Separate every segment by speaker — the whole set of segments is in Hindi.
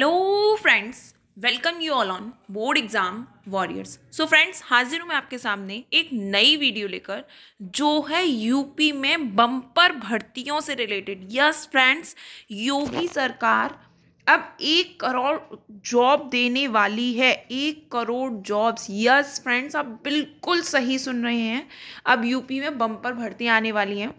Speaker 1: hello friends welcome you all on board exam warriors so friends हाजिर हूँ मैं आपके सामने एक नई वीडियो लेकर जो है यूपी में बम्पर भर्तियों से रिलेटेड यस फ्रेंड्स योगी सरकार अब एक करोड़ जॉब देने वाली है एक करोड़ जॉब्स यस फ्रेंड्स आप बिल्कुल सही सुन रहे हैं अब यूपी में बम्पर भर्ती आने वाली हैं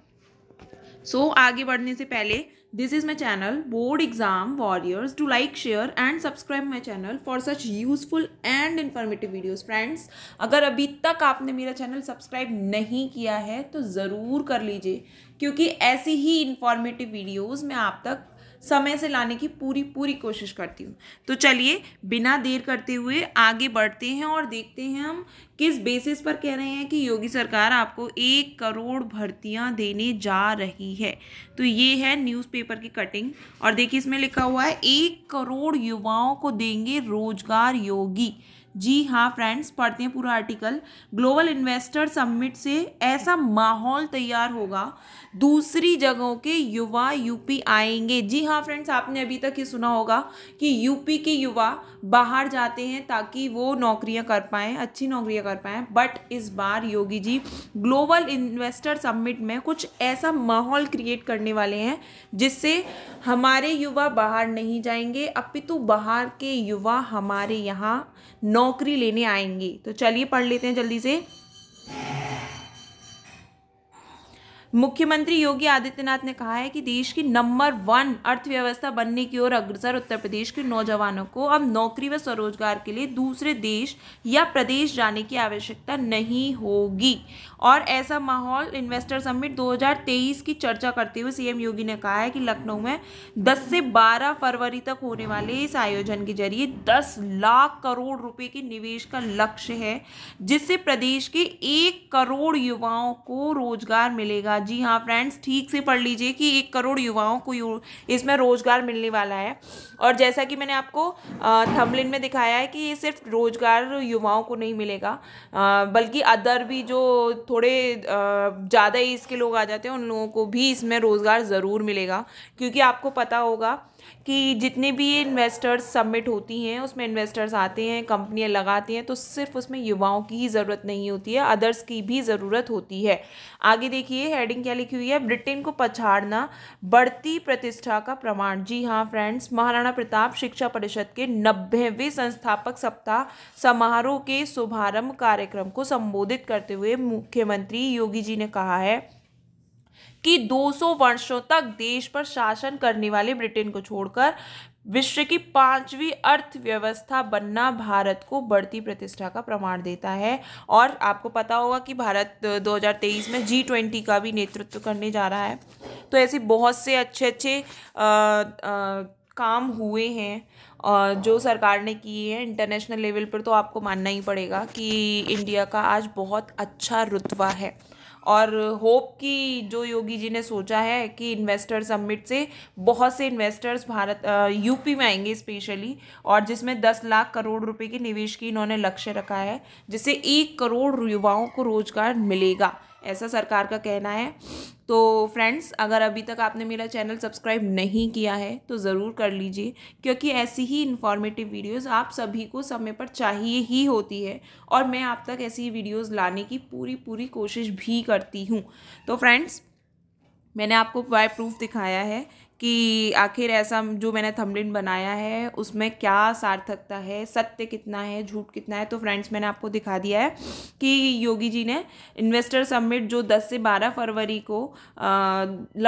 Speaker 1: सो so, आगे बढ़ने से पहले this is my channel board exam warriors to like share and subscribe my channel for such useful and informative videos friends अगर अभी तक आपने मेरा चैनल सब्सक्राइब नहीं किया है तो ज़रूर कर लीजिए क्योंकि ऐसी ही इन्फॉर्मेटिव वीडियोज़ मैं आप तक समय से लाने की पूरी पूरी कोशिश करती हूँ तो चलिए बिना देर करते हुए आगे बढ़ते हैं और देखते हैं हम किस बेसिस पर कह रहे हैं कि योगी सरकार आपको एक करोड़ भर्तियाँ देने जा रही है तो ये है न्यूज़पेपर की कटिंग और देखिए इसमें लिखा हुआ है एक करोड़ युवाओं को देंगे रोजगार योगी जी हाँ फ्रेंड्स पढ़ते हैं पूरा आर्टिकल ग्लोबल इन्वेस्टर समिट से ऐसा माहौल तैयार होगा दूसरी जगहों के युवा यूपी आएंगे जी हाँ फ्रेंड्स आपने अभी तक ये सुना होगा कि यूपी के युवा बाहर जाते हैं ताकि वो नौकरियां कर पाएँ अच्छी नौकरियां कर पाएँ बट इस बार Yogi ji global investor summit में कुछ ऐसा माहौल क्रिएट करने वाले हैं जिससे हमारे युवा बाहर नहीं जाएंगे अपितु बाहर के युवा हमारे यहाँ नौकरी लेने आएंगे तो चलिए पढ़ लेते हैं जल्दी से मुख्यमंत्री योगी आदित्यनाथ ने कहा है कि देश की नंबर वन अर्थव्यवस्था बनने की ओर अग्रसर उत्तर प्रदेश के नौजवानों को अब नौकरी व स्वरोजगार के लिए दूसरे देश या प्रदेश जाने की आवश्यकता नहीं होगी और ऐसा माहौल इन्वेस्टर समिट 2023 की चर्चा करते हुए सीएम योगी ने कहा है कि लखनऊ में 10 से 12 फरवरी तक होने वाले इस आयोजन के जरिए 10 लाख करोड़ रुपए के निवेश का लक्ष्य है जिससे प्रदेश के एक करोड़ युवाओं को रोजगार मिलेगा जी हाँ फ्रेंड्स ठीक से पढ़ लीजिए कि एक करोड़ युवाओं को इसमें रोज़गार मिलने वाला है और जैसा कि मैंने आपको थमलिन में दिखाया है कि ये सिर्फ रोज़गार युवाओं को नहीं मिलेगा बल्कि अदर भी जो थोड़े ज़्यादा एज के लोग आ जाते हैं उन लोगों को भी इसमें रोज़गार ज़रूर मिलेगा क्योंकि आपको पता होगा कि जितने भी इन्वेस्टर्स सबमिट होती हैं उसमें इन्वेस्टर्स आते हैं कंपनियां लगाती हैं तो सिर्फ उसमें युवाओं की ही ज़रूरत नहीं होती है अदर्स की भी ज़रूरत होती है आगे देखिए हेडिंग क्या लिखी हुई है ब्रिटेन को पछाड़ना बढ़ती प्रतिष्ठा का प्रमाण जी हाँ फ्रेंड्स महाराणा प्रताप शिक्षा परिषद के नब्बेवें संस्थापक सप्ताह समारोह के शुभारम्भ कार्यक्रम को संबोधित करते हुए मुख्यमंत्री योगी जी ने कहा है कि 200 वर्षों तक देश पर शासन करने वाले ब्रिटेन को छोड़कर विश्व की पांचवी अर्थव्यवस्था बनना भारत को बढ़ती प्रतिष्ठा का प्रमाण देता है और आपको पता होगा कि भारत 2023 में जी ट्वेंटी का भी नेतृत्व करने जा रहा है तो ऐसे बहुत से अच्छे अच्छे आ, आ, काम हुए हैं और जो सरकार ने किए हैं इंटरनेशनल लेवल पर तो आपको मानना ही पड़ेगा कि इंडिया का आज बहुत अच्छा रुतवा है और होप कि जो योगी जी ने सोचा है कि इन्वेस्टर समिट से बहुत से इन्वेस्टर्स भारत यूपी में आएंगे स्पेशली और जिसमें दस लाख करोड़ रुपए के निवेश की इन्होंने लक्ष्य रखा है जिससे एक करोड़ युवाओं को रोज़गार मिलेगा ऐसा सरकार का कहना है तो फ्रेंड्स अगर अभी तक आपने मेरा चैनल सब्सक्राइब नहीं किया है तो ज़रूर कर लीजिए क्योंकि ऐसी ही इन्फॉर्मेटिव वीडियोस आप सभी को समय पर चाहिए ही होती है और मैं आप तक ऐसी वीडियोस लाने की पूरी पूरी कोशिश भी करती हूँ तो फ्रेंड्स मैंने आपको बाय प्रूफ दिखाया है कि आखिर ऐसा जो मैंने थमलिन बनाया है उसमें क्या सार्थकता है सत्य कितना है झूठ कितना है तो फ्रेंड्स मैंने आपको दिखा दिया है कि योगी जी ने इन्वेस्टर समिट जो 10 से 12 फरवरी को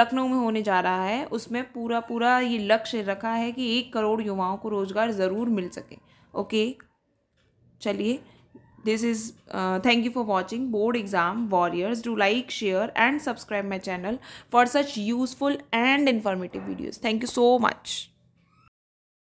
Speaker 1: लखनऊ में होने जा रहा है उसमें पूरा पूरा ये लक्ष्य रखा है कि एक करोड़ युवाओं को रोज़गार ज़रूर मिल सके ओके चलिए this is uh, thank you for watching board exam warriors do like share and subscribe my channel for such useful and informative videos thank you so much